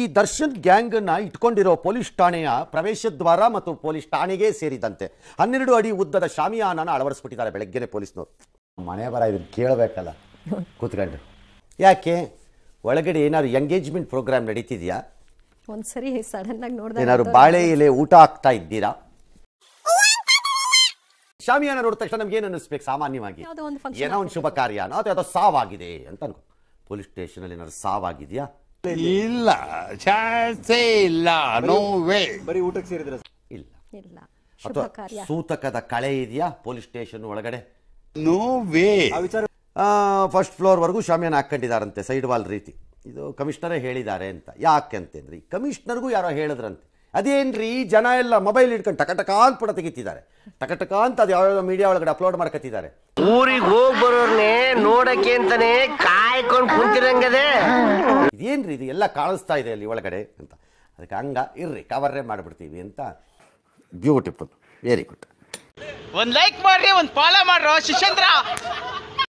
ಈ ದರ್ಶನ್ ಗ್ಯಾಂಗನ್ನು ಇಟ್ಕೊಂಡಿರೋ ಪೊಲೀಸ್ ಠಾಣೆಯ ಪ್ರವೇಶ ದ್ವಾರ ಮತ್ತು ಪೊಲೀಸ್ ಠಾಣೆಗೆ ಸೇರಿದಂತೆ ಹನ್ನೆರಡು ಅಡಿ ಉದ್ದದ ಶಾಮಿಯಾನನ ಅಳವಡಿಸ್ಬಿಟ್ಟಿದ್ದಾರೆ ಬೆಳಗ್ಗೆನೆ ಪೊಲೀಸ್ನವರು ಮನೆ ಬರ ಇದನ್ನು ಕೇಳಬೇಕಲ್ಲ ಕೂತ್ಕೊಂಡು ಯಾಕೆ ಒಳಗಡೆ ಏನಾದ್ರು ಎಂಗೇಜ್ಮೆಂಟ್ ಪ್ರೋಗ್ರಾಮ್ ನಡೀತಿದ್ಯಾ ಒಂದ್ಸರಿ ಸಡನ್ ಆಗಿ ಏನಾದ್ರು ಬಾಳೆ ಎಲೆ ಊಟ ಆಗ್ತಾ ಇದ್ದೀರಾ ಶಾಮಿಯಾನ ನೋಡಿದ ತಕ್ಷಣ ನಮ್ಗೆ ಏನು ಅನ್ನಿಸ್ಬೇಕು ಸಾಮಾನ್ಯವಾಗಿ ಏನೋ ಒಂದು ಶುಭ ಕಾರ್ಯನೋ ಅಥವಾ ಯಾವುದೋ ಸಾವಾಗಿದೆ ಅಂತ ಅನ್ಕೋ ಪೊಲೀಸ್ ಸ್ಟೇಷನಲ್ಲಿ ಏನಾದ್ರು ಸಾವಾಗಿದೆಯಾ ಇಲ್ಲ ಚಾನ್ಸೇ ಇಲ್ಲ ನೋ ವೇ ಬರೀ ಊಟಕ್ಕೆ ಸೇರಿದ್ರೆ ಇಲ್ಲ ಇಲ್ಲ ಅಥವಾ ಸೂತಕದ ಕಳೆ ಇದೆಯಾ ಪೊಲೀಸ್ ಸ್ಟೇಷನ್ ಒಳಗಡೆ ನೋ ವೇ ಆ ಫ್ಲೋರ್ ವರೆಗೂ ವರೆಗೂ ಶಾಮಿಯಾನ ಸೈಡ್ ವಾಲ್ ರೀತಿ ಇದು ಕಮಿಷನರೇ ಹೇಳಿದ್ದಾರೆ ಅಂತ ಯಾಕೆ ಅಂತಂದ್ರಿ ಕಮಿಷನರ್ಗೂ ಯಾರೋ ಹೇಳಿದ್ರಂತೆ ಅದೇನ್ರಿ ಜನ ಎಲ್ಲ ಮೊಬೈಲ್ ಟಕ ಟಕಟಕ ಅಂತ ಪುಟ ತೆಗಿತಿದ್ದಾರೆ ಟಕಟಕ ಅಂತ ಅದು ಯಾವ್ಯಾವ ಮೀಡಿಯಾ ಒಳಗಡೆ ಅಪ್ಲೋಡ್ ಮಾಡ್ಕೊತಿದ್ದಾರೆ ಊರಿಗೆ ಹೋಗಿ ಬರೋರ್ನೇ ನೋಡಕ್ಕೆ ಅಂತಾನೆ ಕಾಯ್ಕೊಂಡು ಕುಂತಿರಂಗದೆ ಇದೇನ್ರಿ ಇದು ಎಲ್ಲ ಕಾಣಿಸ್ತಾ ಇದೆ ಅಲ್ಲಿ ಒಳಗಡೆ ಅಂತ ಅದಕ್ಕೆ ಹಂಗ ಇರ್ರಿ ಕವರೇ ಮಾಡಿಬಿಡ್ತೀವಿ ಅಂತ ಬ್ಯೂಟಿಫುಲ್ ವೆರಿ ಗುಡ್ ಒಂದು ಲೈಕ್ ಮಾಡ್ರಿ ಒಂದು ಫಾಲೋ ಮಾಡ್ರೋ ಶಿಶಂದ್ರ